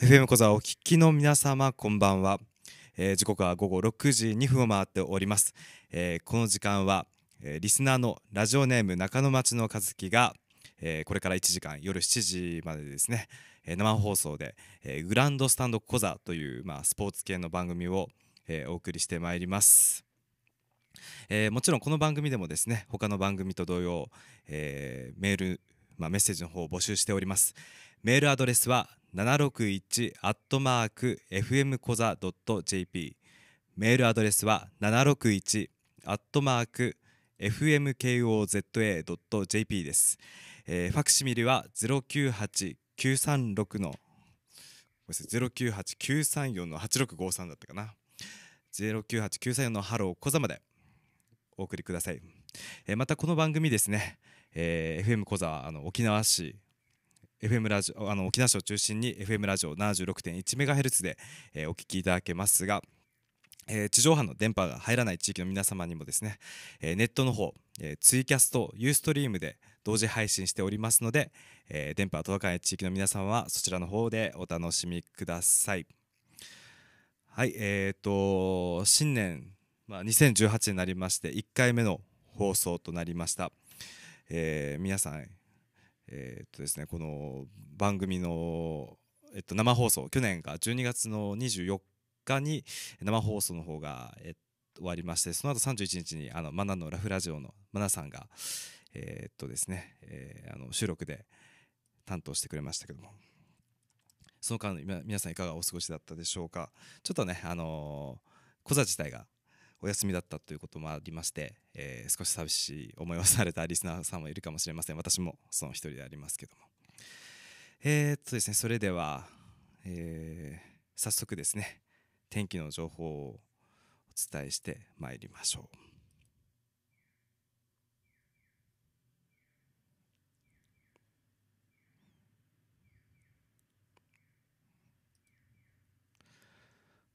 FM 小座お聞きの皆様こんばんは、えー、時刻は午後6時2分を回っております、えー、この時間は、えー、リスナーのラジオネーム中野町の和樹が、えー、これから1時間夜7時までですね、えー、生放送で、えー、グランドスタンド小座という、まあ、スポーツ系の番組を、えー、お送りしてまいります、えー、もちろんこの番組でもですね他の番組と同様、えー、メール、まあ、メッセージの方を募集しておりますメールアドレスは761アットマーク FM コザ .jp メールアドレスは761アットマーク fmkoza.jp です、えー、ファクシミリは098936の098934の8653だったかな098934のハローコザまでお送りください、えー、またこの番組ですね、えー、FM コザあの沖縄市 FM ラジオあの沖縄市を中心に FM ラジオ7 6 1ヘルツで、えー、お聞きいただけますが、えー、地上波の電波が入らない地域の皆様にもですね、えー、ネットの方、えー、ツイキャストユーストリームで同時配信しておりますので、えー、電波が届かない地域の皆様はそちらの方でお楽しみください。はいえーと、と新年、まあ、2018になりまして1回目の放送となりました。えー、皆さんえー、っとですねこの番組の、えっと、生放送去年が12月の24日に生放送の方が、えっと、終わりましてその後31日にあのマナのラフラジオのマナさんがえー、っとですね、えー、あの収録で担当してくれましたけどもその間皆さんいかがお過ごしだったでしょうかちょっとねあのー、コ自体がお休みだったということもありまして、えー、少し寂しい思いをされたリスナーさんもいるかもしれません私もその一人でありますけどもえー、っとですねそれでは、えー、早速ですね天気の情報をお伝えしてまいりましょう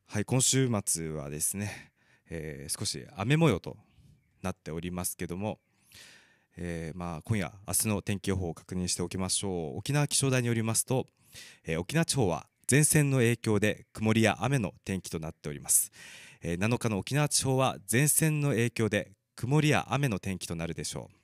はい今週末はですねえー、少し雨模様となっておりますけども、えー、まあ、今夜明日の天気予報を確認しておきましょう沖縄気象台によりますと、えー、沖縄地方は前線の影響で曇りや雨の天気となっております、えー、7日の沖縄地方は前線の影響で曇りや雨の天気となるでしょう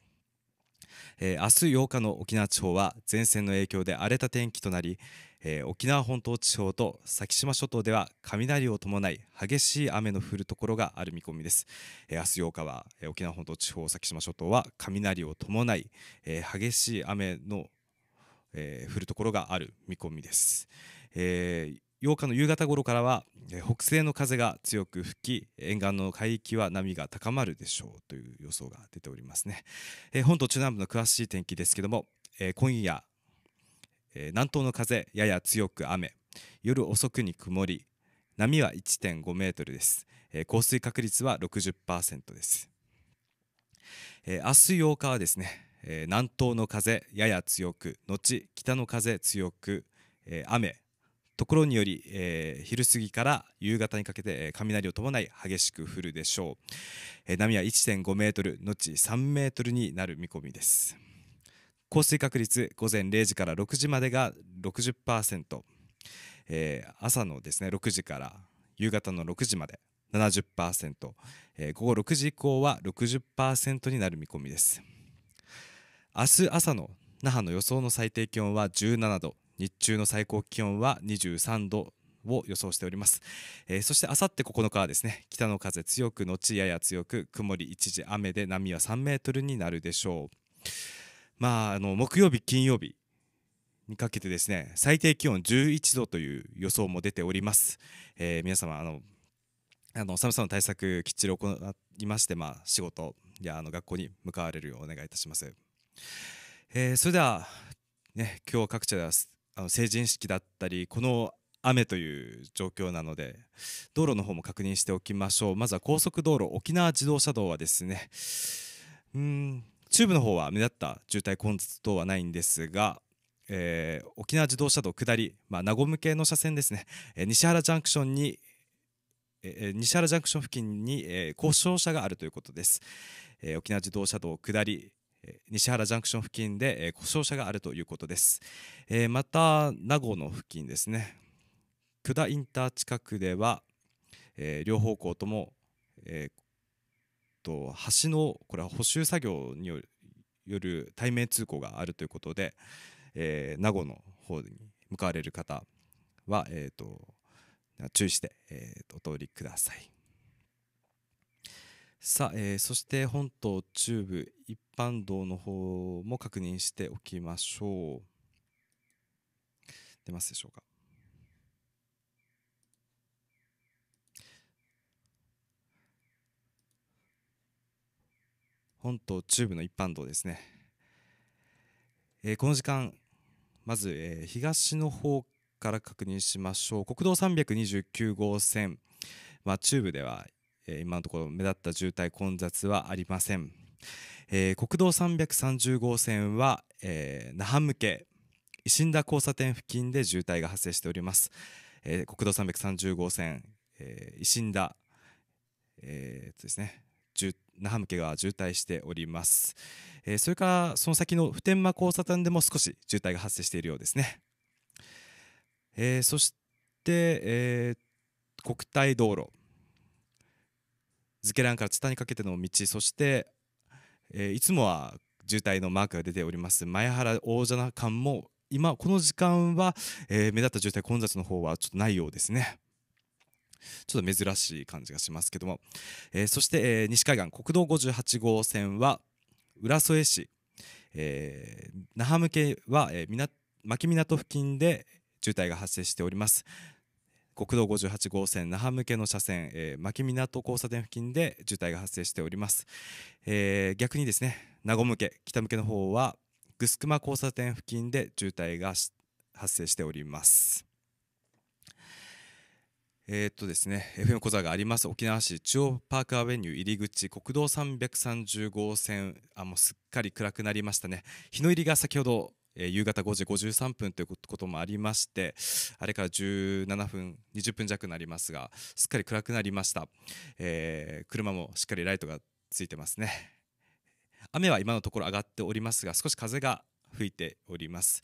えー、明日8日の沖縄地方は前線の影響で荒れた天気となり、えー、沖縄本島地方と先島諸島では雷を伴い激しい雨の降るところがある見込みです、えー、明日8日は、えー、沖縄本島地方先島諸島は雷を伴い、えー、激しい雨の、えー、降るところがある見込みです、えー8日の夕方頃からは北西の風が強く吹き沿岸の海域は波が高まるでしょうという予想が出ておりますね、えー、本島中南部の詳しい天気ですけども、えー、今夜南東の風やや強く雨夜遅くに曇り波は1.5メートルです、降水確率は60%です、明日8日はですね、南東の風やや強く後北の風強く、雨ところにより、えー、昼過ぎから夕方にかけて、えー、雷を伴い激しく降るでしょう、えー、波は1.5メートル後3メートルになる見込みです降水確率午前0時から6時までが60%、えー、朝のですね6時から夕方の6時まで70%、えー、午後6時以降は60%になる見込みです明日朝の那覇の予想の最低気温は17度日中の最高気温は23度を予想しております、えー、そしてあさって9日はですね北の風強く後やや強く曇り一時雨で波は3メートルになるでしょうまあ、あの木曜日、金曜日にかけてですね最低気温11度という予想も出ております。えー、皆様あのあの寒さの対策きっちり行いまして、まあ、仕事やあの学校に向かわれるようお願いいたします。えー、それでは、ね、今日各地ではあの成人式だったりこの雨という状況なので道路の方も確認しておきましょうまずは高速道路沖縄自動車道はですねうん中部の方は目立った渋滞混雑等はないんですが、えー、沖縄自動車道下り、まあ、名護向けの車線ですね、えー、西原ジャンクションに、えー、西原ジャンクション付近に、え故障車があるということです、え沖縄自動車道下り、え西原ジャンクション付近で、え故障車があるということです、えまた名護の付近ですね田インター近くでは、え両方向とも、えーと橋のこれは補修作業による対面通行があるということで、えー、名護の方に向かわれる方は、えーと、注意して、えー、お通りください。さあ、えー、そして本島中部一般道の方も確認しておきましょう。出ますでしょうか。本島中部の一般道ですね、えー、この時間まず、えー、東の方から確認しましょう国道329号線、まあ、中部では、えー、今のところ目立った渋滞混雑はありません、えー、国道330号線は、えー、那覇向け石田交差点付近で渋滞が発生しております、えー、国道330号線、えー、石田えー、ですね那覇向けが渋滞しております、えー、それからその先の普天間交差点でも少し渋滞が発生しているようですね、えー、そして、えー、国体道路ズけランから津田にかけての道そして、えいつもは渋滞のマークが出ております前原大蛇間も今この時間は、え目立った渋滞混雑の方はちょっとないようですねちょっと珍しい感じがしますけども、えー、そして、えー、西海岸国道58号線は浦添市、えー、那覇向けは、えー、み牧港付近で渋滞が発生しております国道58号線那覇向けの車線、えー、牧港交差点付近で渋滞が発生しております、えー、逆にですね名護向け北向けの方はぐすくま交差点付近で渋滞が発生しておりますえー、っとですね、FM 小座があります沖縄市中央パークアベニュー入り口国道330号線あもうすっかり暗くなりましたね日の入りが先ほど、えー、夕方5時53分ということもありましてあれから17分20分弱になりますがすっかり暗くなりました、えー、車もしっかりライトがついてますね雨は今のところ上がっておりますが少し風が吹いております、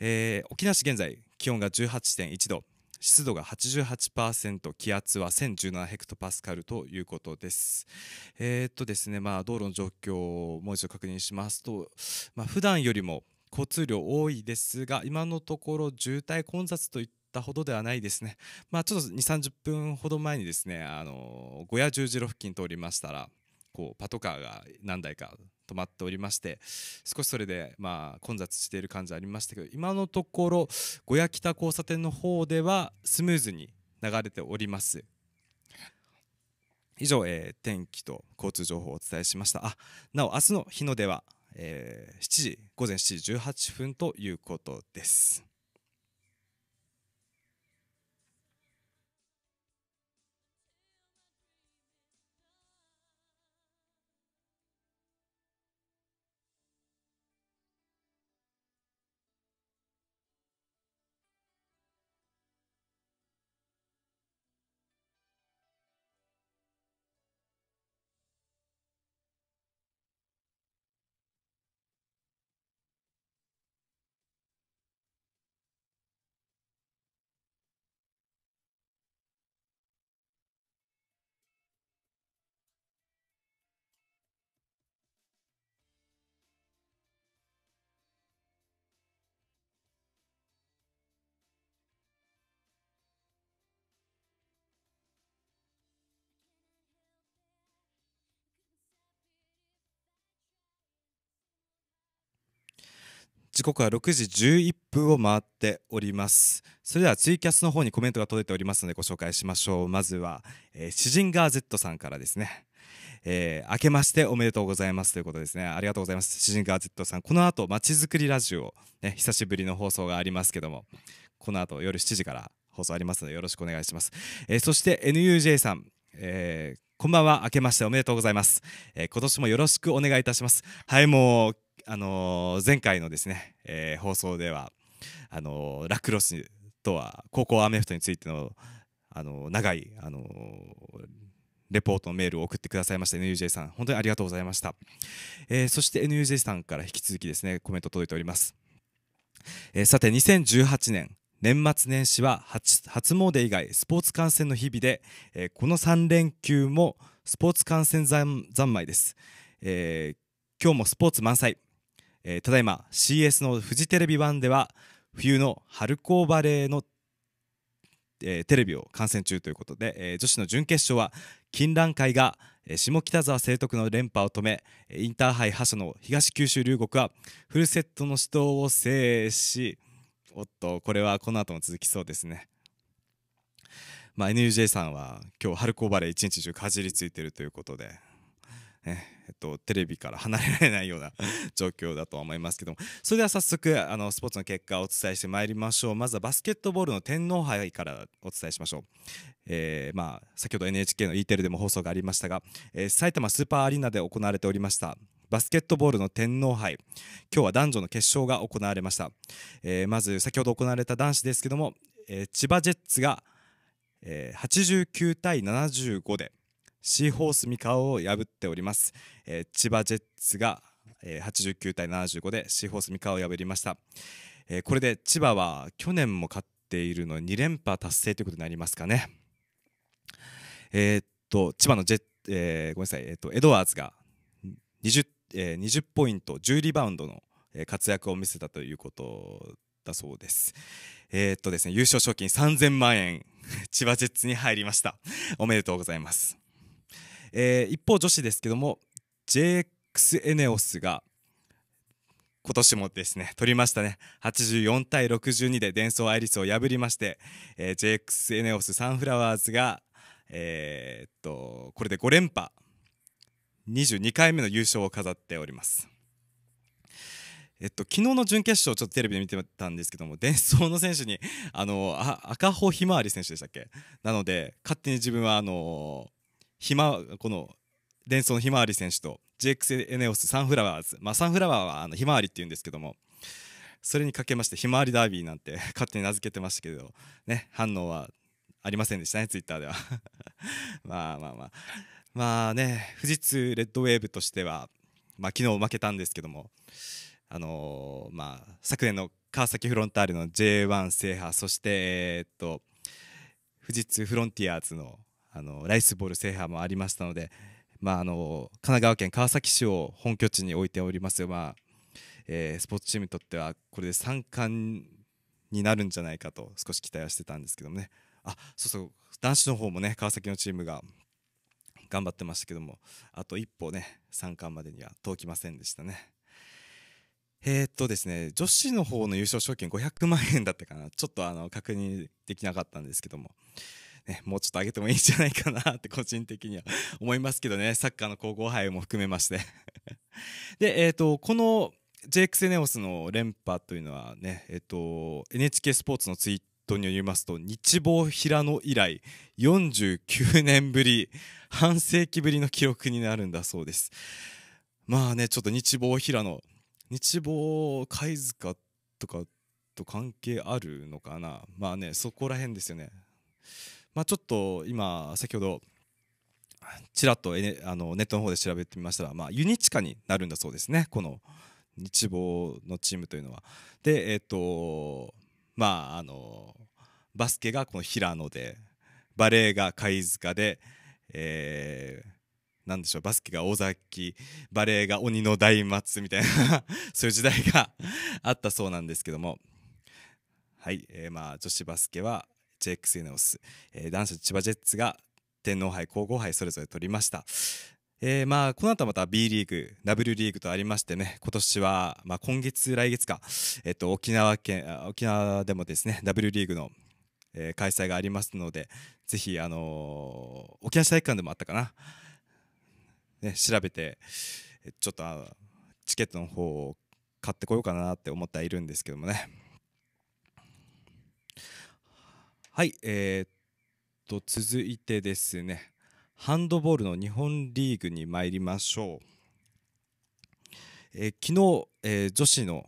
えー、沖縄市現在気温が18.1度湿度が88%気圧は1017ヘクトパスカルということです。えー、っとですねまあ、道路の状況をもう一度確認しますと、まあ、普段よりも交通量多いですが今のところ渋滞混雑といったほどではないですね。まあ、ちょっと2、30分ほど前にですね、あの、小屋十字路付近通りましたら、こうパトカーが何台か止まっておりまして少しそれでまあ混雑している感じありましたけど今のところ小屋北交差点の方ではスムーズに流れております以上、えー、天気と交通情報をお伝えしましたあなお明日の日の出は、えー、7時午前7時18分ということです時刻は6時11分を回っておりますそれではツイキャスの方にコメントが届いておりますのでご紹介しましょうまずは、えー、詩人ガーゼットさんからですねえー、明けましておめでとうございますということですねありがとうございます詩人ガーゼットさんこの後まちづくりラジオ、ね、久しぶりの放送がありますけどもこの後夜7時から放送ありますのでよろしくお願いします、えー、そして NUJ さん、えー、こんばんは明けましておめでとうございます、え今年もよろしくお願いいたしますはいもうあのー、前回のですね、えー、放送ではあのー、ラクロスとは高校アメフトについての、あのー、長い、あのー、レポートのメールを送ってくださいました NUJ さん本当にありがとうございました、えー、そして NUJ さんから引き続きですねコメント届いております、えー、さて2018年年末年始は初詣以外スポーツ観戦の日々で、えー、この3連休もスポーツ観戦三昧です、えー、今日もスポーツ満載えー、ただいま CS のフジテレビ版では冬の春高バレーの、えー、テレビを観戦中ということで、えー、女子の準決勝は金蘭会が下北沢成徳の連覇を止めインターハイ覇者の東九州龍谷はフルセットの死闘を制しおっとこれはこの後も続きそうですね。まあ、NUJ さんは今日春高バレー一日中かじりついてるということで、ね、っと、テレビから離れられないような 状況だと思いますけどもそれでは早速あのスポーツの結果をお伝えしてまいりましょうまずはバスケットボールの天皇杯からお伝えしましょう、えー、まあ、先ほど NHK の E テレでも放送がありましたが、えー、埼玉スーパーアリーナで行われておりましたバスケットボールの天皇杯今日は男女の決勝が行われました、えー、まず先ほど行われた男子ですけども、え千葉ジェッツが、え89対75でシーホース三河を破っております、えー、千葉ジェッツが、えー、89対75でシーホース三河を破りました、えー、これで千葉は去年も勝っているの2連覇達成ということになりますかねえー、っと千葉のジェッ、えー、ごめんなさい、えー、っとエドワーズが 20, えー、20ポイント10リバウンドの活躍を見せたということだそうです。えー、っとですね、優勝賞金3000万円、千葉ジェッツに入りました。おめでとうございます。えー、一方女子ですけども JX エネオスが今年もですね取りましたね84対62でデンソーアイリスを破りまして、えー、JX エネオスサンフラワーズがえー、っとこれで5連覇22回目の優勝を飾っておりますえっと昨日の準決勝ちょっとテレビで見てたんですけどもデンソーの選手にあのあ赤穂ひまわり選手でしたっけなので勝手に自分はあのひまこのデンソーのひまわり選手と GX エネオスサンフラワーズ、まあ、サンフラワーはあのひまわりっていうんですけどもそれにかけましてひまわりダービーなんて 勝手に名付けてましたけどね反応はありませんでしたねツイッターでは まあまあまあまあね富士通レッドウェーブとしてはまあ昨日負けたんですけどもあのー、まあ昨年の川崎フロンターレの J1 制覇そしてえっと富士通フロンティアーズのあのライスボール制覇もありましたので、まあ、あの神奈川県川崎市を本拠地に置いております、まあえー、スポーツチームにとってはこれで3冠になるんじゃないかと少し期待はしてたんですけどもねあそうそう男子の方もね川崎のチームが頑張ってましたけどもあと一歩ね3冠までには遠きませんでしたね。えー、っとですね、女子の方の優勝賞金500万円だったかな、ちょっとあの確認できなかったんですけども、ね、もうちょっと上げてもいいんじゃないかなって個人的には思いますけどね、サッカーの高校杯も含めまして で、えー、と、この JX エネオスの連覇というのはね、えー、と、NHK スポーツのツイートによりますと日望平野以来49年ぶり半世紀ぶりの記録になるんだそうですまあねちょっと日望平野日望貝塚とかと関係あるのかなまあねそこら辺ですよねまあ、ちょっと今先ほどちらっとあのネットの方で調べてみましたら、まあ、ユニチカになるんだそうですねこの日望のチームというのは。でえっ、ー、とまああのバスケがこの平野でバレーが貝塚で、えー、なんでしょうバスケが尾崎バレーが鬼の大松みたいな そういう時代があったそうなんですけどもはい、えー、まあ女子バスケは JX ユネオス、えー、男子千葉ジェッツが天皇杯皇后杯それぞれ取りました。えー、まあこの後また B リーグ W リーグとありましてね今年は、まあ、今月来月か、えっと、沖縄県沖縄でもですね W リーグの、えー、開催がありますのでぜひ、あのー、沖縄体育館でもあったかな、ね、調べてちょっとチケットの方を買ってこようかなって思ってはいるんですけどもね。はい、えー、っと続いてですねハンドボールの日本リーグに参りましょう。えー、昨日、えー、女子の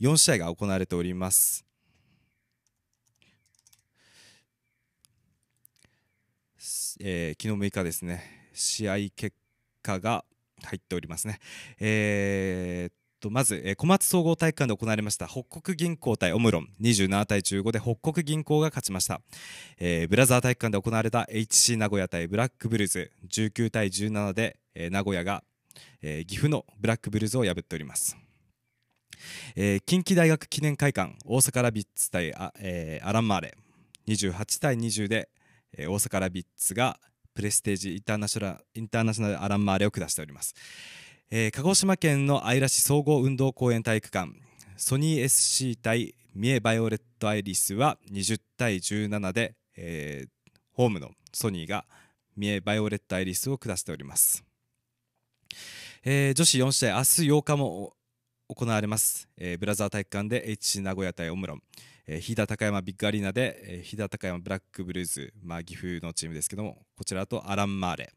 4試合が行われております。え昨日6日ですね試合結果が入っておりますね。えー、とまず、えー、小松総合体育館で行われました北国銀行対オムロン27対15で北国銀行が勝ちました、えー、ブラザー体育館で行われた HC 名古屋対ブラックブルーズ19対17で、えー、名古屋が、えー、岐阜のブラックブルーズを破っておりますえー、近畿大学記念会館大阪ラビッツ対えー、アラン・マーレ28対20で、えー、大阪ラビッツがプレステージインターナショナルインターナショナルアラン・マーレを下しております、えー、鹿児島県の姶良市総合運動公園体育館ソニー SC 対三重バイオレットアイリスは20対17で、えー、ホームのソニーが三重バイオレットアイリスを下しております、えー、女子4試合明日8日も行われます、えー、ブラザー体育館で HC 名古屋対オムロン、えー、高山ビッグアリーナで、えー、高山ブラックブルーズ、まあ、岐阜のチームですけどもこちらとアラン・マーレ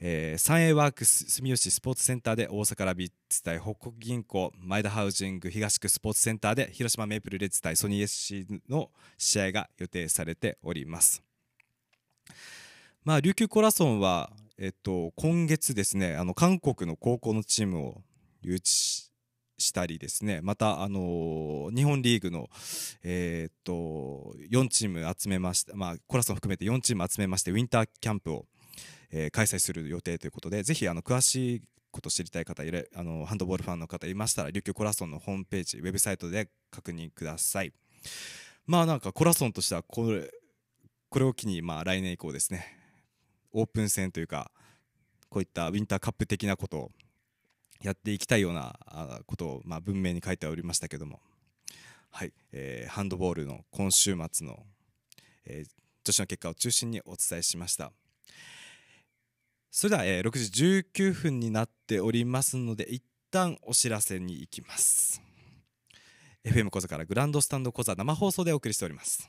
えー、サンエイワークス住吉スポーツセンターで大阪ラビッツ対北国銀行前田ハウジング東区スポーツセンターで広島メイプルレッズ対ソニー SC の試合が予定されております。まあ、琉球コラソンは、えっと、今月ですねあの韓国の高校のチームを誘致したりですねまた、あのー、日本リーグの、えー、っと4チーム集めました、まあ、コラソン含めて4チーム集めましてウィンターキャンプをえー、開催する予定ということでぜひあの詳しいこと知りたい方いあのハンドボールファンの方いましたら琉球コラソンのホームページウェブサイトで確認くださいまあなんかコラソンとしてはこれこれを機にまあ来年以降ですねオープン戦というかこういったウィンターカップ的なことをやっていきたいようなことをまあ文明に書いておりましたけどもはい、えー、ハンドボールの今週末の、えー、女子の結果を中心にお伝えしました。それでは、え6時19分になっておりますので一旦お知らせに行きます FM 小座からグランドスタンド小座生放送でお送りしております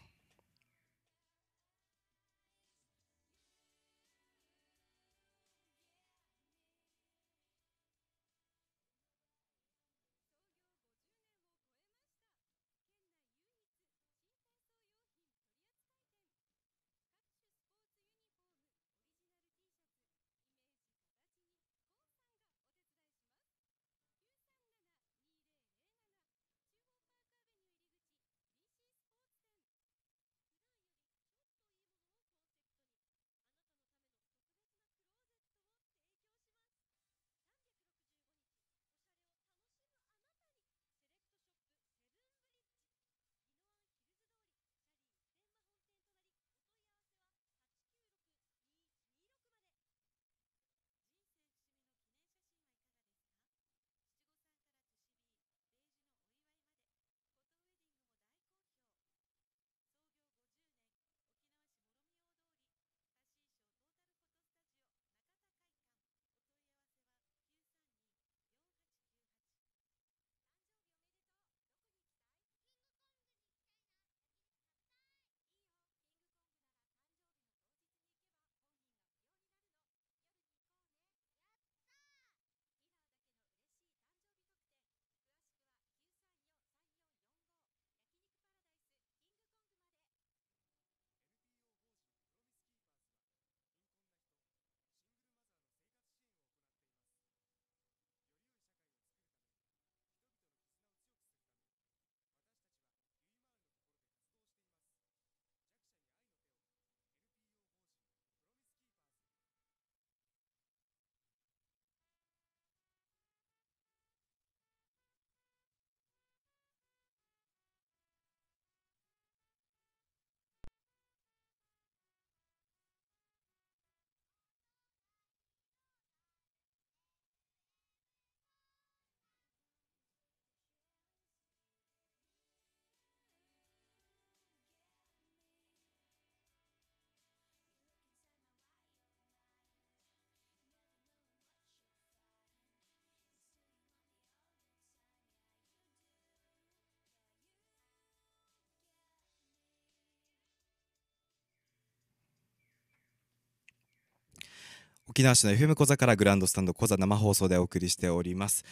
沖縄市の FM 小座からグランドスタンド小座生放送でお送りしております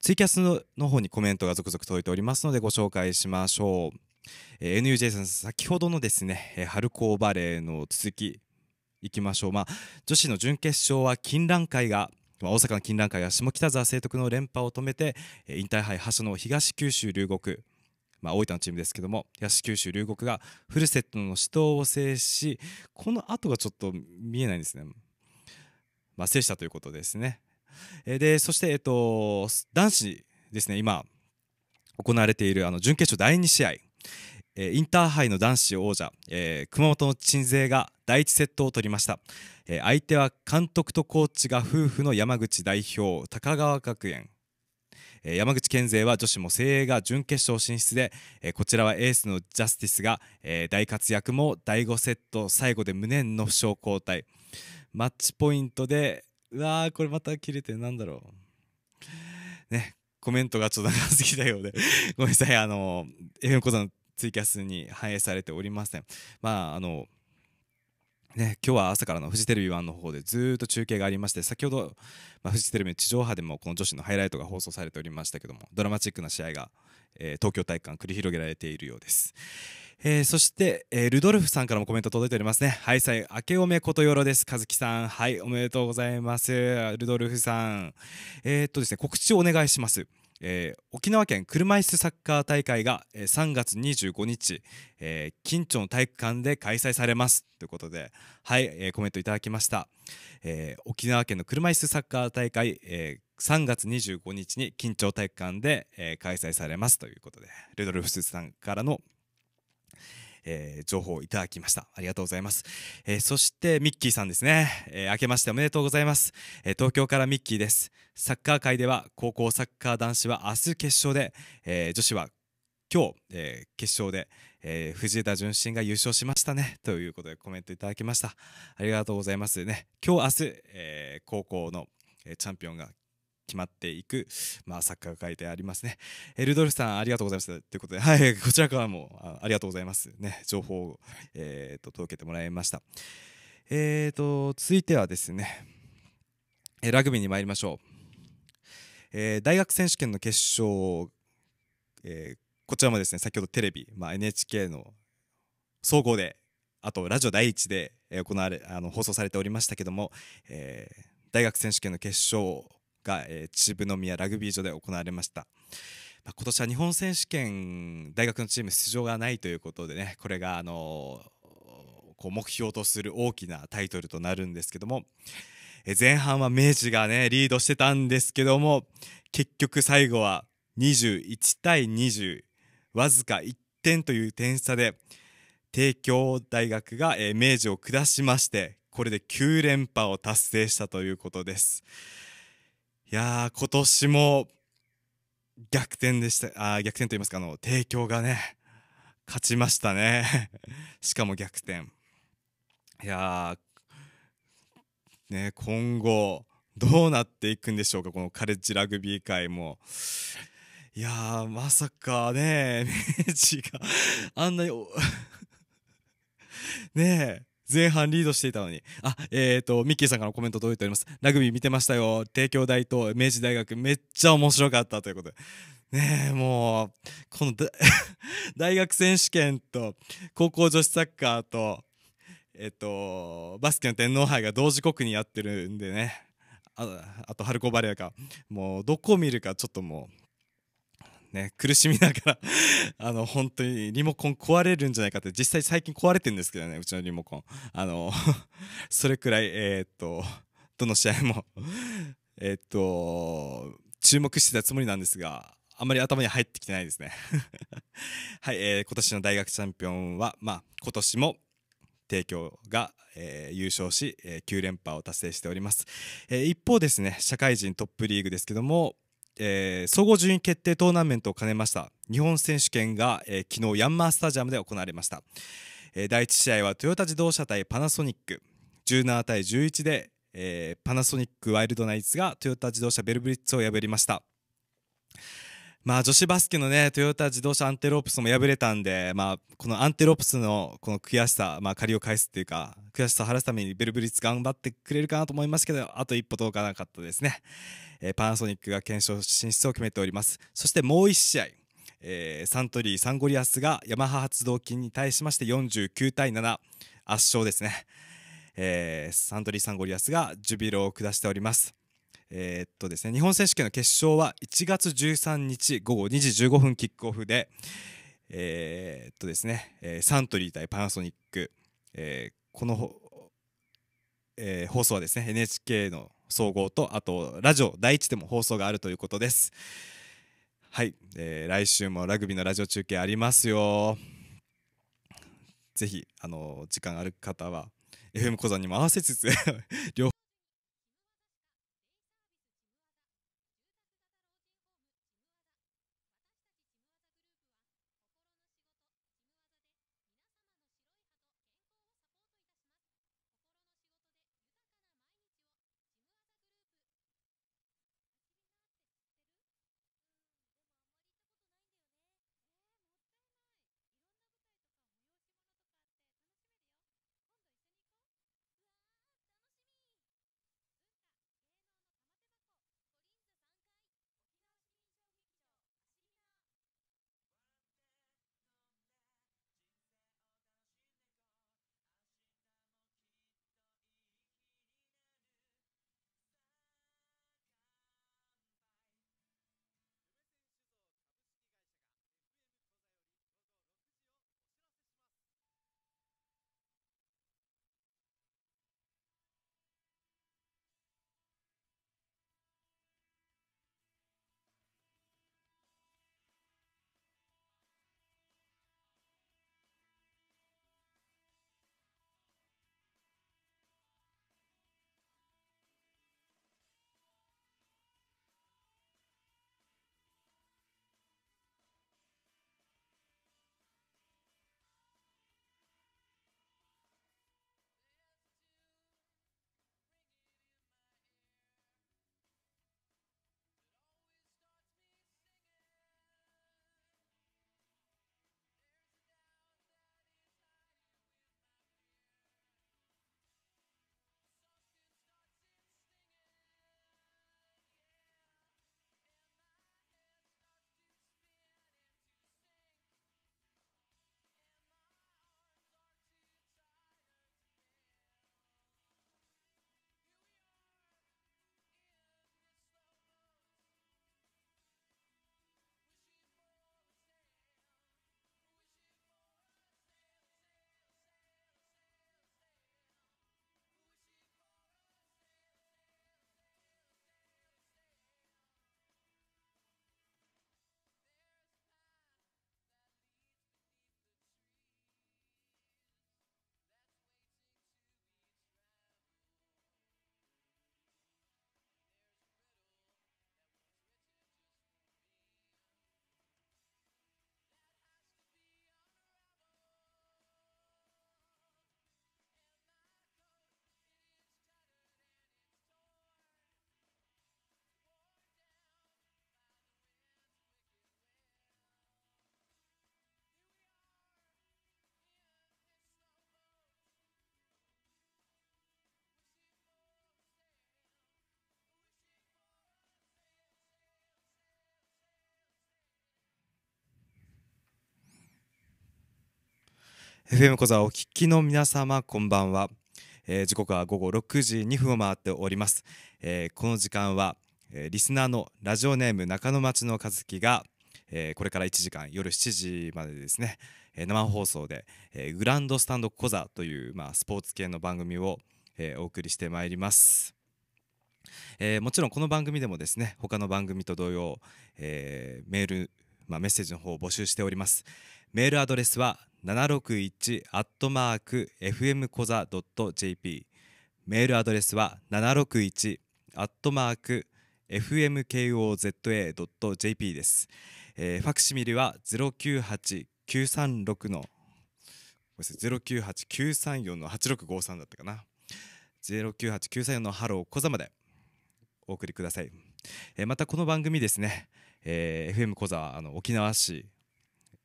ツイキャスの方にコメントが続々届いておりますのでご紹介しましょう、えー、NUJ さん先ほどのですね春高バレーの続きいきましょう、まあ、女子の準決勝は金蘭会が大阪の金蘭会が下北沢成徳の連覇を止めてえン引退杯覇者の東九州龍谷まあ、大分のチームですけども東九州龍谷がフルセットの死闘を制しこの後がちょっと見えないんですねまあ、制したということですね。えでそして、えっと、男子ですね今行われているあの準決勝第2試合、えインターハイの男子王者、えー、熊本の鎮西が第1セットを取りました、えー、相手は監督とコーチが夫婦の山口代表高川学園、え山口県勢は女子も精鋭が準決勝進出で、えこちらはエースのジャスティスが、え大活躍も第5セット最後で無念の負傷交代マッチポイントで、うわー、これまた切れてなんだろう。ね、コメントがちょっと長すぎたようでごめんなさい、あの、FM 講座のツイキャスに反映されておりません。まあ、あの、ね、今日は朝からのフジテレビ1の方でずっと中継がありまして先ほど、まあ、フジテレビ地上波でもこの女子のハイライトが放送されておりましたけどもドラマチックな試合が、えー、東京体育館繰り広げられているようです、えー、そして、えー、ルドルフさんからもコメント届いておりますねはいさい明けおめことよろです和樹さんはいおめでとうございますルドルフさんえっとですね告知をお願いしますえー、沖縄県車椅子サッカー大会が、えー、3月25日、えー、近町体育館で開催されますということで、はい、えー、コメントいただきました、えー、沖縄県の車椅子サッカー大会、えー、3月25日に近町体育館で、えー、開催されますということでルドルフスさんからの、えー、情報をいただきました。ありがとうございます。えー、そしてミッキーさんですね。えー、明けましておめでとうございます、え東京からミッキーです。サッカー界では高校サッカー男子は明日決勝で、え女子は今日、え決勝で、えー、藤枝順心が優勝しましたねということでコメントいただきましたありがとうございますね今日明日、えー、高校の、えー、チャンピオンが決まっていく、まあ、作家が書いてありますね。エルドルフさん、ありがとうございました。ということで、はい、こちらからもありがとうございます。ね、情報を、えーと、届けてもらいました。えーと、続いてはですね、えラグビーに参りましょう。えー、大学選手権の決勝、えー、こちらもですね、先ほどテレビ、まあ、NHK の総合で、あとラジオ第一で行われあの放送されておりましたけども、えー、大学選手権の決勝が、えー、秩父宮ラグビー場で行われました。まあ、今年は日本選手権大学のチーム出場がないということでねこれがあのこう目標とする大きなタイトルとなるんですけども、え前半は明治がねリードしてたんですけども結局最後は21対20わずか1点という点差で帝京大学が、え明治を下しましてこれで9連覇を達成したということです。いやー、今年も逆転でした、あ逆転と言いますか、あの、提供がね、勝ちましたね。しかも逆転。いやー、ね、今後、どうなっていくんでしょうか、このカレッジラグビー界も。いやー、まさかね、明 治があんなに、ねえ、前半リードしていたのに。あ、えっ、ー、と、ミッキーさんからのコメント届いております。ラグビー見てましたよ。帝京大と明治大学、めっちゃ面白かったということで。ねえ、もう、この 大学選手権と、高校女子サッカーと、えっ、ー、と、バスケの天皇杯が同時刻にやってるんでね。ああと、春子バレアか。もう、どこ見るか、ちょっともう、ね、苦しみながら あの、本当にリモコン壊れるんじゃないかって、実際最近壊れてるんですけどね、うちのリモコン。あの それくらい、えー、っと、どの試合もえっと、注目してたつもりなんですが、あまり頭に入ってきてないですねはい、えー、今年の大学チャンピオンは、まあ、今年も帝京が、えー、優勝し、えー、9連覇を達成しております、えー、一方ですね社会人トップリーグですけどもえー、総合順位決定トーナメントを兼ねました日本選手権が、えー、昨日ヤンマースタジアムで行われました、えー、第1試合はトヨタ自動車対パナソニック17対11で、えー、パナソニックワイルドナイツがトヨタ自動車ベルブリッツを破りましたまあ、女子バスケのね、トヨタ自動車アンテロープスも敗れたんで、まあ、このアンテロープスのこの悔しさ、まあ、借りを返すっていうか、悔しさを晴らすためにベルブリッツ頑張ってくれるかなと思いますけど、あと一歩届かなかったですね。えー、パナソニックが検証進出を決めております。そしてもう1試合。えー、サントリーサンゴリアスがヤマハ発動機に対しまして49対7圧勝ですね、えー、サントリーサンゴリアスがジュビロを下しておりますえー、っとですね、日本選手権の決勝は1月13日午後2時15分キックオフで、えー、っとですね、サントリー対パナソニック、えー、この、えー、放送はですね、NHK の総合と、あと、ラジオ第一でも放送があるということです。はい、えー、来週もラグビーのラジオ中継ありますよ。ぜひ、あの、時間ある方は、FM 小座にも合わせつつ 両 FM 小座お聞きの皆様こんばんは、えー、時刻は午後6時2分を回っております、えー、この時間は、えー、リスナーのラジオネーム中野町の和樹が、えー、これから1時間夜7時までですね、えー、生放送で、えー、グランドスタンド小座という、まあ、スポーツ系の番組を、えー、お送りしてまいります、えー、もちろんこの番組でもですね他の番組と同様、えー、メール、まあ、メッセージの方を募集しておりますメールアドレスは761アットマーク FM コザ .jp メールアドレスは761アットマーク fmkoza.jp です、えー、ファクシミリは098936の098934の8653だったかな098934のハローコザまでお送りください、えー、またこの番組ですね、えー、FM コザあの沖縄市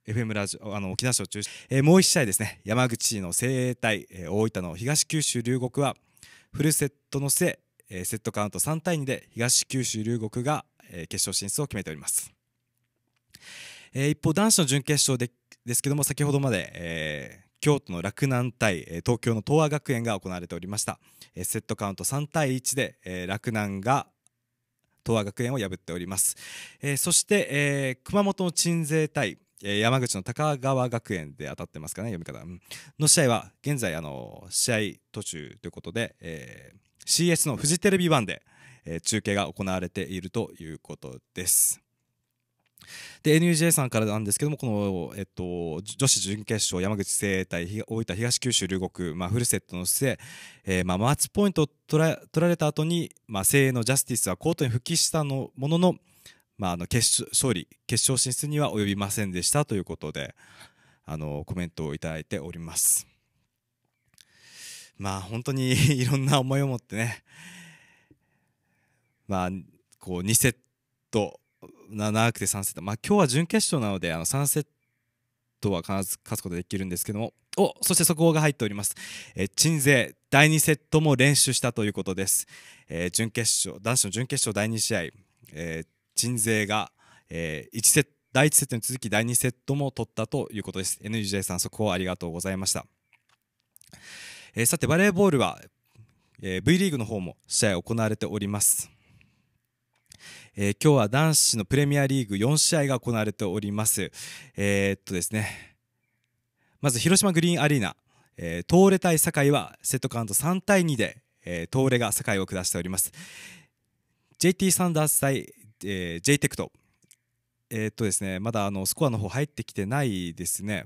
FM ラジオあの沖縄市を中心、えー、もう1試合ですね山口の西対、えー、大分の東九州龍谷はフルセットの末、えー、セットカウント3対2で東九州龍谷が、えー、決勝進出を決めております、えー、一方男子の準決勝でですけども先ほどまで、えー、京都の洛南対東京の東亜学園が行われておりましたセットカウント3対1で洛南が東亜学園を破っておりますそして熊本の鎮西対山口の高川学園で当たってますかね、読み方。の試合は、現在、あの、試合途中ということで、えー、CS のフジテレビ版で、えー、中継が行われているということです。で NUJ さんからなんですけどもこの、えっと、女子準決勝山口生対大分東九州流木、まあ、フルセットの末、えーまあ、マッチポイントを取られた後に、まあ、精鋭のジャスティスはコートに復帰したのもののまあ、あの決勝勝利決勝進出には及びませんでしたということであのコメントをいただいております。まあ本当に いろんな思いを持ってね、まあ、こう2セット長くて3セット、まあ、今日は準決勝なのであの3セットは必ず勝つことできるんですけどもおそして速報が入っております、え鎮西第2セットも練習したということです、えー、準決勝男子の準決勝第2試合、えー鎮西が、えー、1セット第1セットに続き第2セットも取ったということです NJ さん速報ありがとうございました、えー、さてバレーボールは、えー、V リーグの方も試合行われておりますえー、今日は男子のプレミアリーグ4試合が行われております。えー、っとですね、まず広島グリーンアリーナ、えー、東レ対堺はセットカウント3対2で、えー、東レが堺を下しております。JT サンダース対えー、JTEC と、えー、っとですね、まだあのスコアの方入ってきてないですね。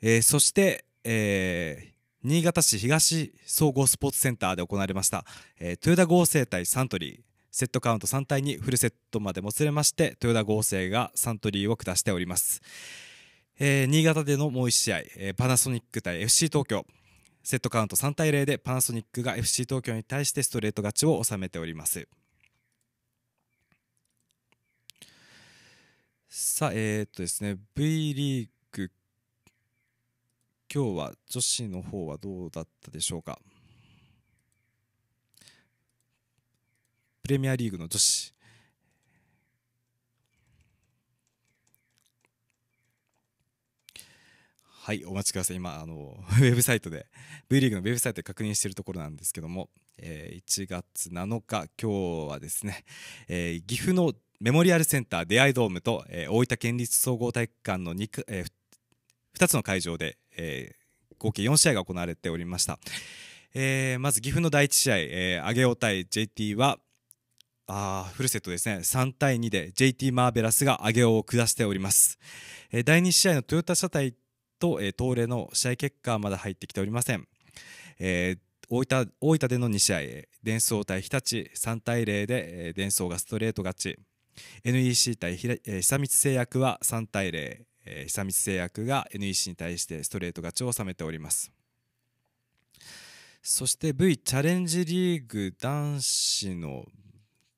えー、そして、えー、新潟市東総合スポーツセンターで行われました、えー、豊田合成対サントリーセットカウント3対2フルセットまでもつれまして豊田合成がサントリーを下しております、えー、新潟でのもう1試合、えー、パナソニック対 FC 東京セットカウント3対0でパナソニックが FC 東京に対してストレート勝ちを収めておりますさあ、えー、っとですね、V リーグ、今日は女子の方はどうだったでしょうか。プレミアリーグの女子。はい、お待ちください。今、あの ウェブサイトで、V リーグのウェブサイトで確認しているところなんですけども、えー、1月7日、今日はですね、えー、岐阜のメモリアルセンター出会いドームと、えー、大分県立総合体育館の 2,、えー、2つの会場で、えー、合計4試合が行われておりました、えー、まず岐阜の第1試合、えー、上尾対 JT はあフルセットですね3対2で JT マーベラスが上尾を下しております、えー、第2試合のトヨタ車体と、えー、東レの試合結果はまだ入ってきておりません、えー、大分大分での2試合、伝送対日立、3対0で伝送がストレート勝ち、NEC 対久光製薬は3対0、え久光製薬が NEC に対してストレート勝ちを収めておりますそして V チャレンジリーグ男子の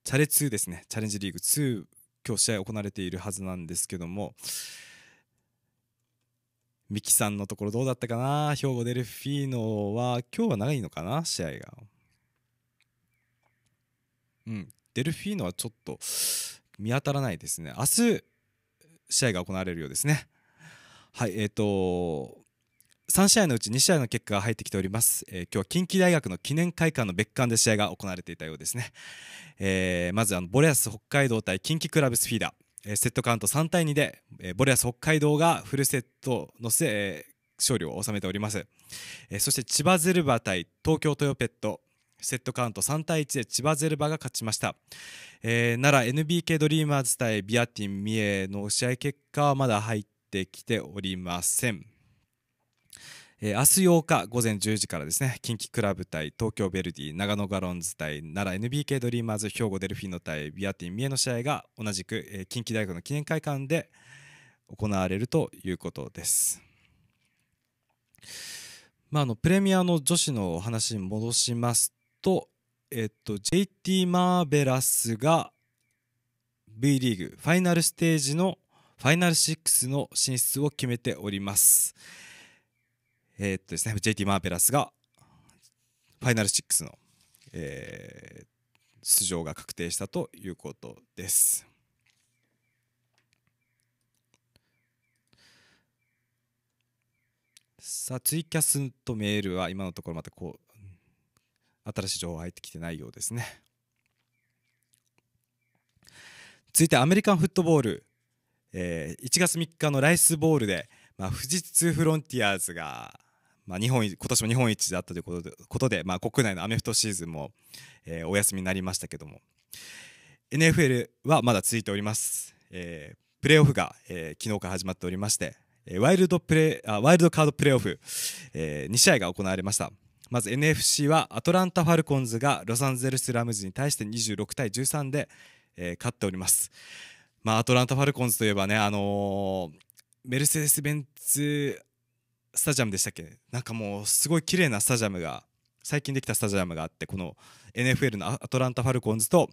チャレ2ですねチャレンジリーグ2今日試合行われているはずなんですけども三木さんのところどうだったかな兵庫デルフィーノは今日は長いのかな試合がうんデルフィーノはちょっと見当たらないですね明日試合が行われるようですねはいえーと、と3試合のうち2試合の結果が入ってきております、えー、今日は近畿大学の記念会館の別館で試合が行われていたようですね、えー、まずあのボレアス北海道対近畿クラブスフィーダ、えー、セットカウント3対2で、えー、ボレアス北海道がフルセットの末、えー、勝利を収めております、えー、そして千葉ゼルバ対東京トヨペットセットカウント3対1で千葉ゼルバが勝ちました、えー、奈良 NBK ドリーマーズ対ビアティン三重の試合結果はまだ入ってきておりませんえー、明日8日午前10時からですね近畿クラブ対東京ヴェルディ長野ガロンズ対奈良 NBK ドリーマーズ兵庫デルフィーノ対ビアティン三重の試合が同じく、えー、近畿大学の記念会館で行われるということです。まあ、あのプレミアの女子の話に戻しますと、えっと、JT マーベラスが V リーグファイナルステージのファイナル6の進出を決めております。えー、っとですね、JT マーベラスがファイナル6の、えー、出場が確定したということです。さあツイキャスとメールは今のところまたこう新しい情報入ってきてないようですね続いてアメリカンフットボール、えー、1月3日のライスボールで、まあ、富士通フロンティアーズが、まあ、日本今年も日本一だったということでことで、まあ、国内のアメフトシーズンも、えー、お休みになりましたけども NFL はまだ続いております、えー、プレーオフが、えー、昨日から始まっておりましてワイルドプレあワイルドカードプレーオフ、えー、2試合が行われましたまず NFC はアトランタ・ファルコンズがロサンゼルス・ラムズに対して26対13で、えー、勝っております、まあ、アトランタ・ファルコンズといえばね、あのー、メルセデス・ベンツスタジアムでしたっけなんかもうすごい綺麗なスタジアムが最近できたスタジアムがあってこの NFL のアトランタ・ファルコンズと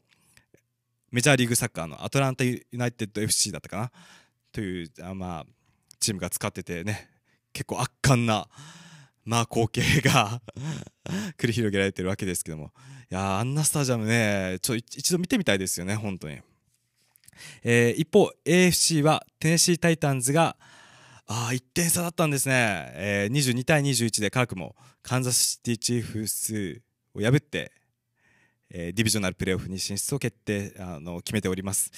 メジャーリーグサッカーのアトランタ・ユナイテッド FC だったかなというあ、まあ、チームが使っててね結構圧巻なまあ、光景が 繰り広げられてるわけですけども。いやあんなスタジアムね、ちょ一度見てみたいですよね、本当に。えー、一方、AFC はテネシー・タイタンズが、あ1点差だったんですね、えー、22対21でカークもカンザスシティ・チーフスを破って、えー、ディビジョナルプレーオフに進出を決定あの決めております、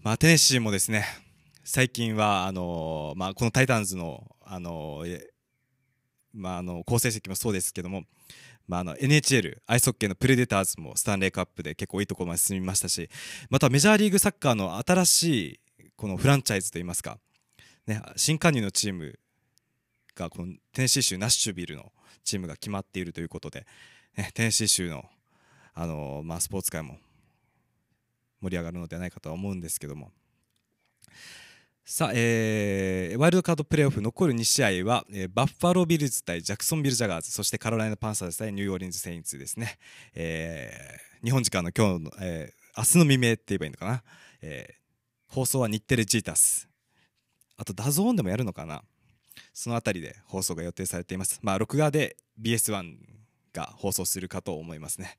まあ、テネシーもですね最近はあのー、まあ、このタイタンズの、あのー、まあ、あの好成績もそうですけども、まあ、あの NHL アイスホッケーのプレデターズもスタンレーカップで結構いいところまで進みましたしまたメジャーリーグサッカーの新しいこのフランチャイズといいますか、ね、新加入のチームがこのテネシー州ナッシュビルのチームが決まっているということで、ね、テネシー州のあの、まあ、スポーツ界も盛り上がるのではないかとは思うんですけども。さあ、えー、ワイルドカードプレーオフ残る2試合は、えー、バッファロービルズ対ジャクソンビル・ジャガーズそしてカロライナ・パンサーズ対ニューオーリンズ・セインツですね、えー、日本時間の今日の、えー、明日の未明って言えばいいのかな、えー、放送は日テレジータスあとダゾーンでもやるのかなその辺りで放送が予定されていますまあ録画で BS1 が放送するかと思いますね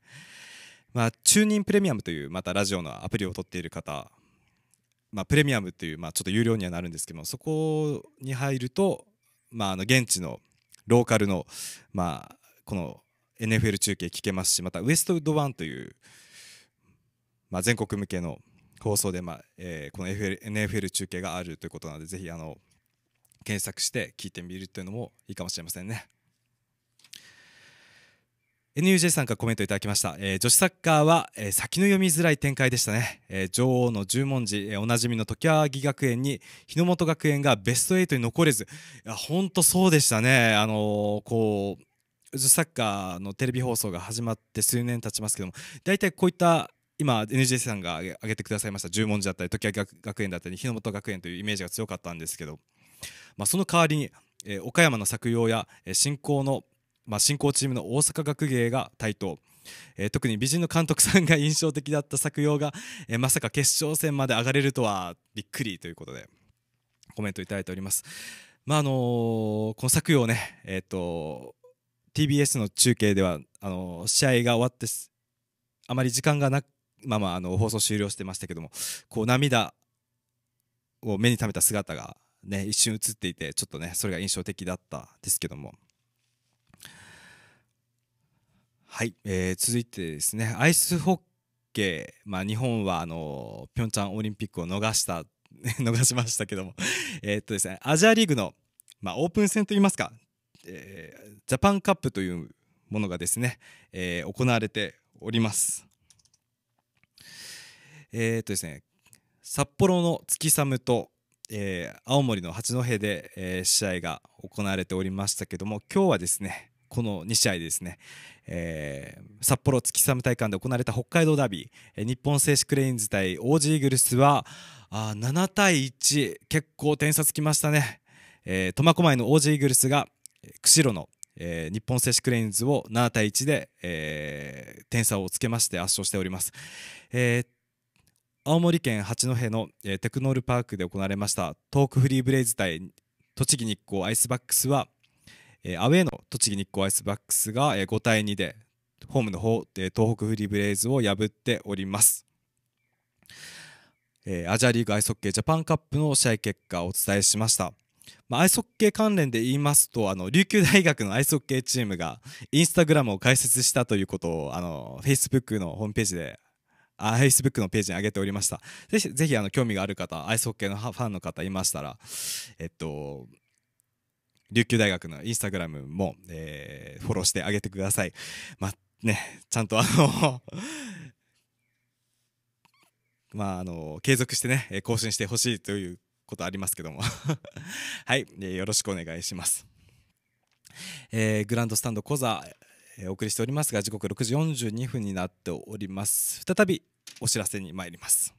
まあ、チューニンプレミアムというまたラジオのアプリを取っている方まあ、プレミアムっていう、まあ、ちょっと有料にはなるんですけどもそこに入ると、まあ、あの現地のローカルの、まあ、この NFL 中継聞けますしまたウエストウッドワンという、まあ、全国向けの放送で、まあえー、この FL NFL 中継があるということなのでぜひあの検索して聞いてみるというのもいいかもしれませんね。NUJ さんからコメントいただきました、えー、女子サッカーは、えー、先の読みづらい展開でしたね、えー、女王の十文字、えおなじみの時盤木学園に日の本学園がベスト8に残れず本当そうでしたねあのこう女子サッカーのテレビ放送が始まって数年経ちますけども大体こういった今 NJ さんが挙げてくださいました十文字だったり時矢学園だったり日の本学園というイメージが強かったんですけど、まあ、その代わりに、えー、岡山の作陽や、えー、のまあ、進行チームの大阪学芸が台頭、えー、特に美人の監督さんが印象的だった作用が、えー、まさか決勝戦まで上がれるとはびっくりということでコメントいただいております。まああのー、この作用ね、えーと、TBS の中継ではあのー、試合が終わってあまり時間がなく、まあ、まああの放送終了してましたけどもこう涙を目にためた姿が、ね、一瞬映っていてちょっとねそれが印象的だったですけども。はい、えー、続いてですねアイスホッケー、まあ、日本はあのピョンチャンオリンピックを逃した 逃しましたけどもえっとですねアジアリーグの、まあ、オープン戦といいますか、えー、ジャパンカップというものがですね、えー、行われております。えー、っとですね札幌の月寒と、えー、青森の八戸で、えー、試合が行われておりましたけども今日はですねこの2試合ですね、えー、札幌月寒大会で行われた北海道ダービー日本製紙クレインズ対オージーイーグルスはあ7対1結構点差つきましたね、え苫小牧のオージーイーグルスが釧路のえー、日本製紙クレインズを7対1で、えー、点差をつけまして圧勝しております、えー、青森県八戸の、テクノールパークで行われましたトークフリーブレイズ対栃木日光アイスバックスは、えー、アウェーの栃木日光アイスバックスが、えー、5対2でホームの方、で東北フリーブレイズを破っております、えー、アジアリーグアイスホッケージャパンカップの試合結果をお伝えしました、まあ、アイスホッケー関連で言いますとあの琉球大学のアイスホッケーチームがインスタグラムを開設したということをあのフェイスブックのホームページであ、あ、フェイスブックのページに上げておりました。ぜひ、ぜひ、あの、興味がある方、アイスホッケーのファンの方いましたら、えっと、琉球大学のインスタグラムも、えー、フォローしてあげてください。まあね、ちゃんとあの まあ、あの継続してね更新してほしいということありますけども はい、えー、よろしくお願いします、えー、グランドスタンド講座、えー、お送りしておりますが時刻6時42分になっております再びお知らせに参ります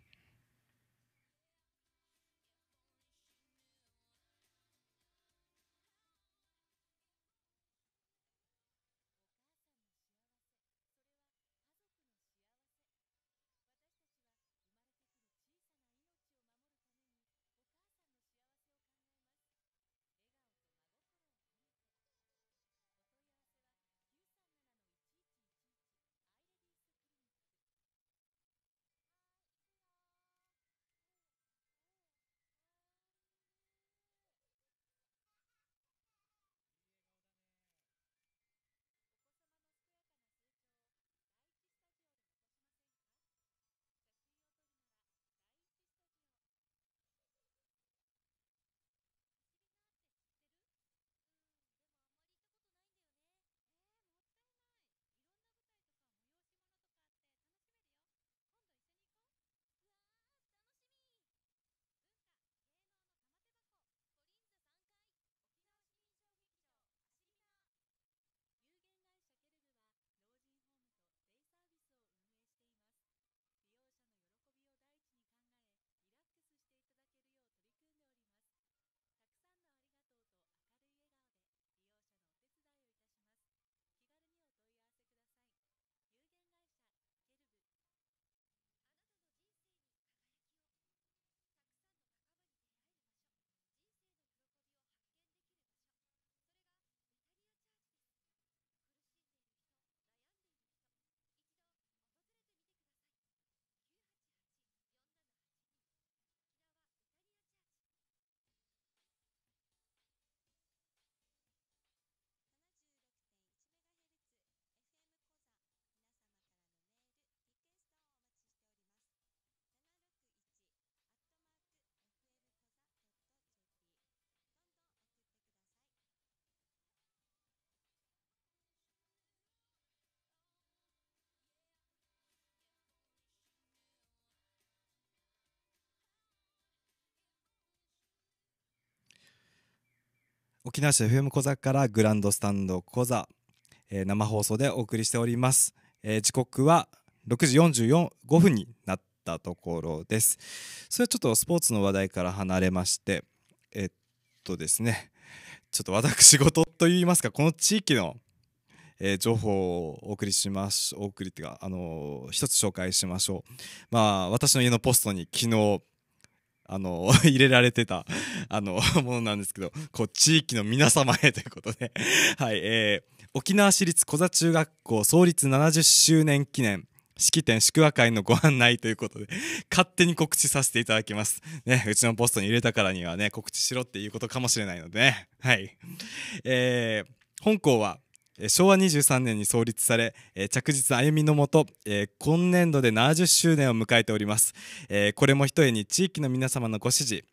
沖縄市 FM 小座からグランドスタンド小座、えー、生放送でお送りしております、えー、時刻は6時45分になったところですそれはちょっとスポーツの話題から離れましてえっとですねちょっと私事といいますかこの地域のえー、情報をお送りしますお送りっていうか、あのー、一つ紹介しましょうまあ私の家のポストに昨日あの、入れられてた、あの、ものなんですけど、こう、地域の皆様へということで、はい、えー、沖縄市立小座中学校創立70周年記念、式典祝賀会のご案内ということで、勝手に告知させていただきます。ね、うちのポストに入れたからにはね、告知しろっていうことかもしれないのでね。はい。えー、本校は、昭和23年に創立され、着実歩みのもと、今年度で70周年を迎えております。これもひとえに地域の皆様のご支持、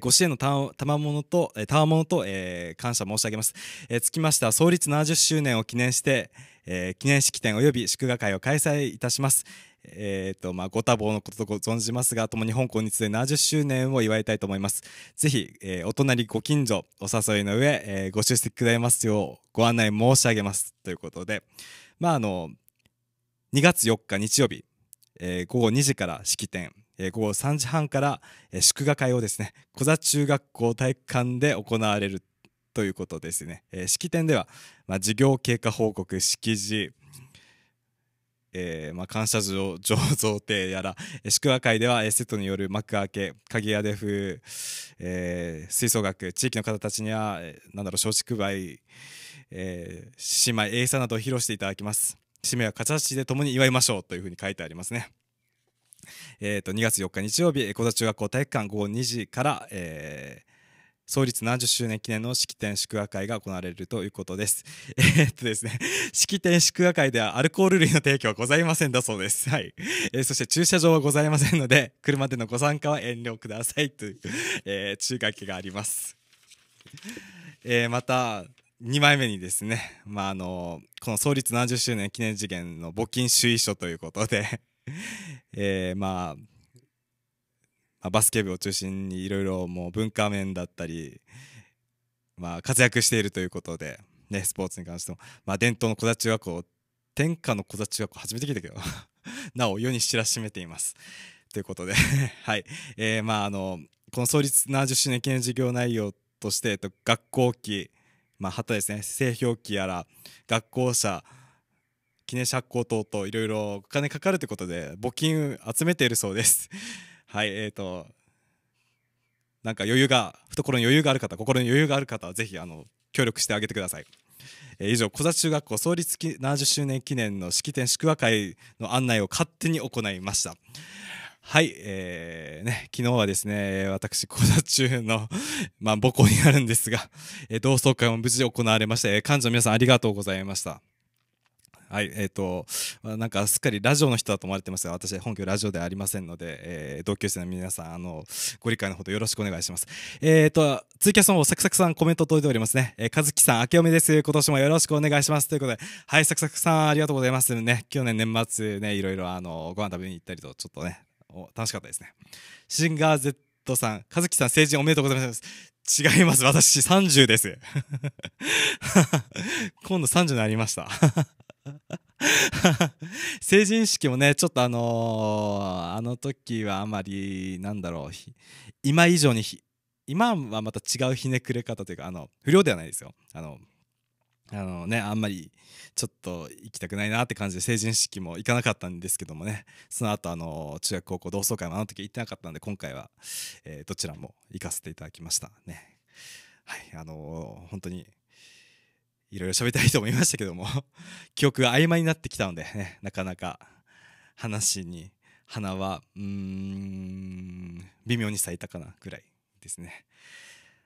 ご支援のたまものと、たまものと、感謝申し上げます。つきましては、創立70周年を記念して、記念式典及び祝賀会を開催いたします。えーとまあ、ご多忙のことと存じますが、ともに香港に続い70周年を祝いたいと思います。ぜひ、えー、お隣ご近所、お誘いの上、えー、ご出席くださいますようご案内申し上げます。ということで、まあ、あの2月4日日曜日、えー、午後2時から式典、えー、午後3時半から、えー、祝賀会をですね、小座中学校体育館で行われるということですね。えー、式典では、まあ、授業経過報告、式辞、えー、まあ、感謝状醸造亭やら、祝和会では、えー、セットによる幕開け、鍵屋で風、えー、吹奏楽、地域の方たちには、えー、なんだろう、松竹梅、えー、姉妹、エイサなどを披露していただきます。締めは勝ちしで共に祝いましょうというふうに書いてありますね。えーと、と2月4日日曜日、小田中学校体育館午後2時から、えー、創立70周年記念の式典祝賀会が行われるということです。えー、っとですね、式典祝賀会ではアルコール類の提供はございませんだそうです。はい。えー、そして駐車場はございませんので、車でのご参加は遠慮くださいという、えー、注意書きがあります。えー、また、2枚目にですね、まあ、あの、この創立70周年記念事件の募金主意書ということで えー、まあ、まあ、バスケ部を中心にいろいろもう文化面だったり、まあ、活躍しているということで、ね、スポーツに関しても、まあ、伝統の小田中学校天下の小田中学校初めて聞いたけど なお世に知らしめていますということで はい、えー、まああのこの創立70周年記念事業内容として、えっと、学校期まあ、旗ですね製氷機やら学校舎記念借校等といろいろお金かかるということで募金集めているそうですはいえっ、ー、となんか余裕が懐に余裕がある方心に余裕がある方はぜひあの協力してあげてください、えー、以上小座中学校創立70周年記念の式典祝賀会の案内を勝手に行いましたはい、えー、ね、昨日はですね、私、講座中の、まあ、母校にあるんですが、えー、同窓会も無事行われまして、館長、幹事の皆さんありがとうございました。はいえっ、ー、となんかすっかりラジオの人だと思われてますが私本業ラジオではありませんので、えー、同級生の皆さんあのご理解のほどよろしくお願いしますえっ、ー、とツイキャスのサクサクさんコメント届いておりますね、えー、ずきさん明けおめです今年もよろしくお願いしますということではいサクサクさんありがとうございますね去年年末ねいろいろあのご飯食べに行ったりとちょっとねお楽しかったですねシンガー Z さんかずきさん成人おめでとうございます違います。私30です。今度30になりました 成人式もねちょっとあのー、あの時はあまりなんだろう今以上に今はまた違うひねくれ方というかあの不良ではないですよあのあのねあんまりちょっと行きたくないなって感じで成人式も行かなかったんですけどもねその後あの中学高校同窓会もあの時行ってなかったんで今回は、えー、どちらも行かせていただきましたねはいあのー、本当にいろいろ喋りたいと思いましたけども 記憶が曖昧になってきたのでねなかなか話に花はうーん微妙に咲いたかなぐらいですね。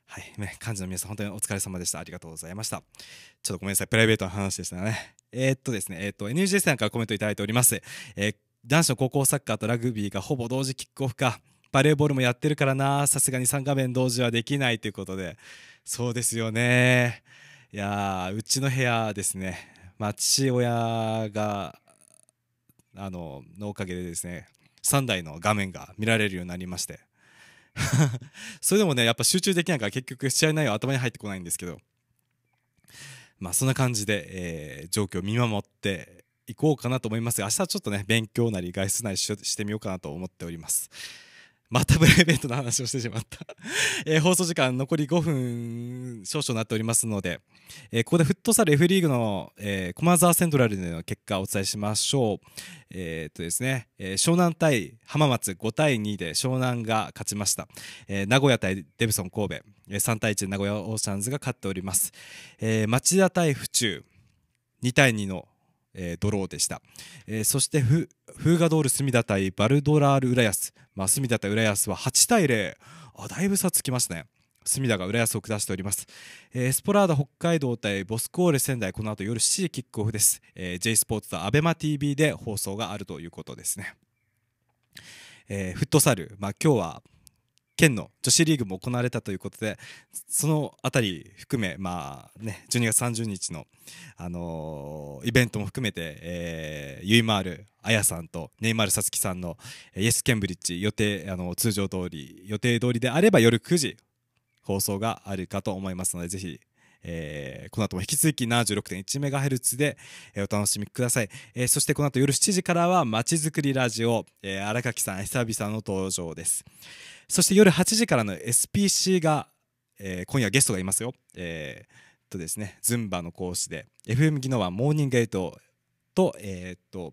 はい、ね、幹事の皆さん、本当にお疲れ様でした。ありがとうございました。ちょっとごめんなさい、プライベートの話でしたね。えー、っとですね、えー、っと、NUJ さんからコメントいただいております。えー、男子の高校サッカーとラグビーがほぼ同時キックオフか。バレーボールもやってるからな、さすがに3画面同時はできないということで、そうですよね。いやうちの部屋ですね、まあ、父親があののおかげでですね3台の画面が見られるようになりまして それでもねやっぱ集中できないから結局試合内容は頭に入ってこないんですけどまあそんな感じで、えー、状況を見守っていこうかなと思いますが明日はちょっとね勉強なり外出なりしてみようかなと思っております。またプライベートな話をしてしまった えー、放送時間残り5分少々になっておりますので、えー、ここでフットサル F リーグの、えー、駒沢セントラルでの結果をお伝えしましょう。えー、っとですね、え湘南対浜松5対2で湘南が勝ちました。え名古屋対デブソン神戸、え3対1で名古屋オーシャンズが勝っております。え町田対府中2対2の、えドローでした。えそしてふフーガドール隅田対バルドラール浦安、まあ、隅田対浦安は8対0あだいぶ差つきますね隅田が浦安を下しております、えー、スポラーダ北海道対ボスコーレ仙台この後夜7時キックオフです、えー、J スポーツと ABEMATV で放送があるということですね、えー、フットサル、まあ、今日は県の女子リーグも行われたということでその辺り含め、まあね、12月30日の、あのー、イベントも含めて、えー、ユイマールあやさんとネイマールさつきさんのイエス・ケンブリッジ予定あの通常通り予定通りであれば夜9時放送があるかと思いますのでぜひえー、この後も引き続き7 6 1ヘルツで、えー、お楽しみください、えー、そしてこの後夜7時からはまちづくりラジオ、えー、荒垣さん久々の登場ですそして夜8時からの SPC が、えー、今夜ゲストがいますよえー、とですねズンバの講師で FM 技能はモーニングエイトとえー、っと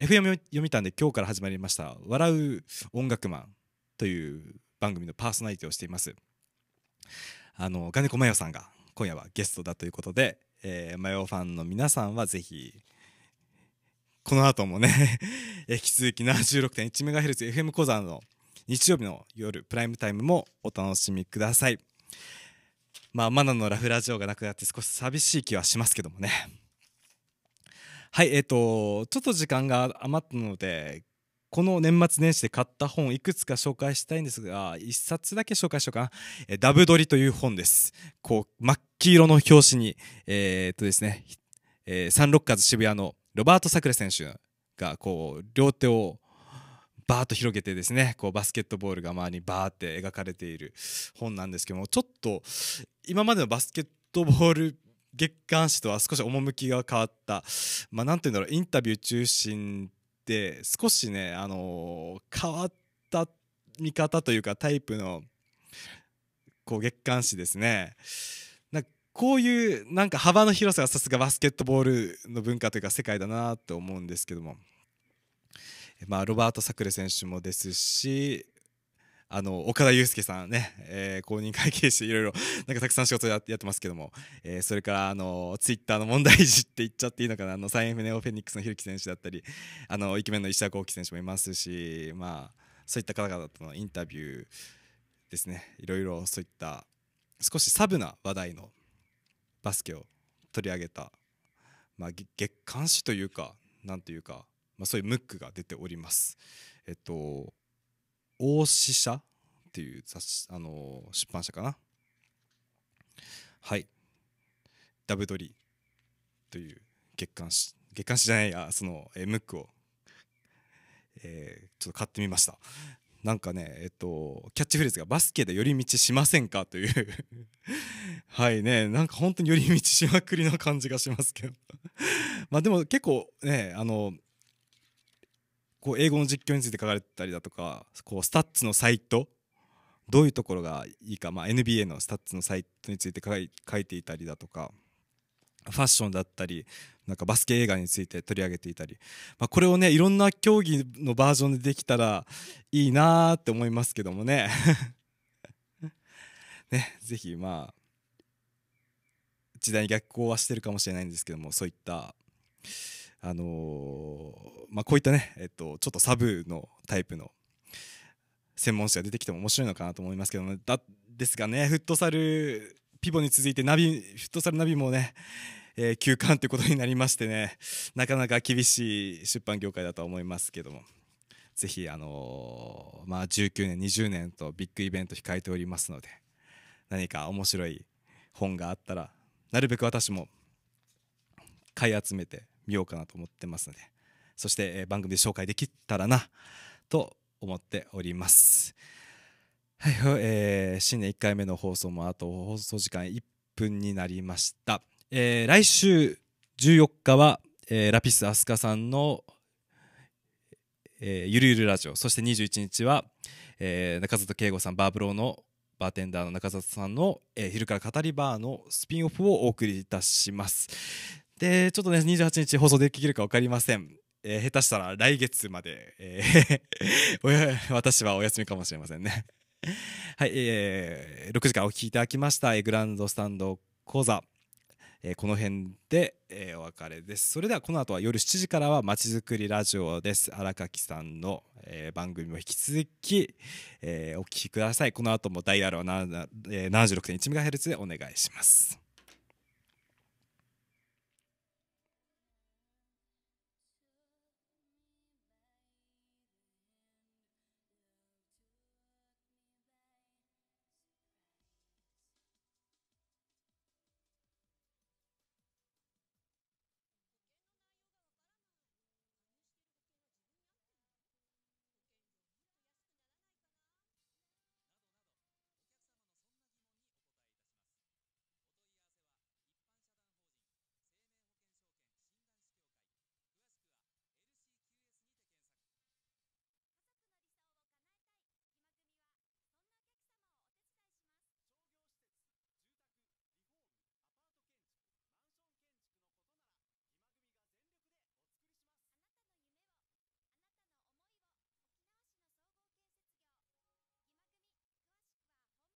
FM 読みたんで今日から始まりました「笑う音楽マン」という番組のパーソナリティをしていますあのガネさんが今夜はゲストだということで、えー、マヨファンの皆さんはぜひこの後もね 引き続き 76.1MHzFM 講座の日曜日の夜プライムタイムもお楽しみくださいまあマナのラフラジオがなくなって少し寂しい気はしますけどもねはいえっ、ー、とちょっと時間が余ったのでこの年末年始で買った本いくつか紹介したいんですが1冊だけ紹介しようかな「ダブドリ」という本ですこう真黄色の表紙に、えー、っとですね、えー、サンロッカーズ渋谷のロバート・サクレ選手がこう両手をバーッと広げてですねこうバスケットボールが周りにバーって描かれている本なんですけどもちょっと今までのバスケットボール月刊誌とは少し趣が変わった、まあ、なんてうんだろうインタビュー中心で少しね、あのー、変わった見方というかタイプのこう月刊誌ですね。こういうなんか幅の広さがさすがバスケットボールの文化というか世界だなと思うんですけども、まあ、ロバート・サクレ選手もですしあの岡田雄介さんね、えー、公認会計士いろいろなんかたくさん仕事やってますけども、えー、それからあのツイッターの問題児って言っちゃっていいのかなあのサインフネオフェニックスのひるき選手だったりあのイケメンの石田幸輝選手もいますし、まあ、そういった方々とのインタビューですねいろいろそういった少しサブな話題のバスケを取り上げた、まあ、月刊誌というかなんというか、まあ、そういうムックが出ております。えっと大志社っていう雑あの出版社かなはい「ダブドリ」という月刊誌月刊誌じゃないやその、えムックを、えー、ちょっと買ってみましたなんかねえっとキャッチフレーズが「バスケで寄り道しませんか?」という はいねなんか本当に寄り道しまくりな感じがしますけど まあでも結構ねあのこう英語の実況について書かれてたりだとかこうスタッツのサイトどういうところがいいか、まあ、NBA のスタッツのサイトについて書いていたりだとかファッションだったりなんかバスケ映画について取り上げていたり、まあ、これをねいろんな競技のバージョンでできたらいいなーって思いますけどもね ねぜひまあ時代に逆行はしてるかもしれないんですけどもそういったあのー、まあ、こういったね、えっと、ちょっとサブのタイプの専門誌が出てきても面白いのかなと思いますけどもだですがねフットサルピボに続いてナビフットサルナビもねえー、休館ということになりましてねなかなか厳しい出版業界だとは思いますけどもぜひあのー、まあ、19年20年とビッグイベント控えておりますので何か面白い本があったらなるべく私も買い集めてみようかなと思ってますのでそして、えー、番組で紹介できたらなと思っております。はい、えー、新年1回目の放送もあと放送時間1分になりました。えー、来週14日は、えー、ラピス飛鳥さんの、えー、ゆるゆるラジオそして21日は、えー、中里圭吾さんバーブローのバーテンダーの中里さんの、えー、昼から語りバーのスピンオフをお送りいたしますでちょっとね28日放送できるか分かりませんえー、下手したら来月まで、えー、私はお休みかもしれませんねはい、えー、6時間お聴きいただきました、えグランドスタンド講座えー、この辺で、えー、お別れですそれではこの後は夜7時からはまちづくりラジオです荒垣さんの、えー、番組も引き続き、えー、お聞きくださいこの後もダイヤルを、えー、76.1MHz でお願いします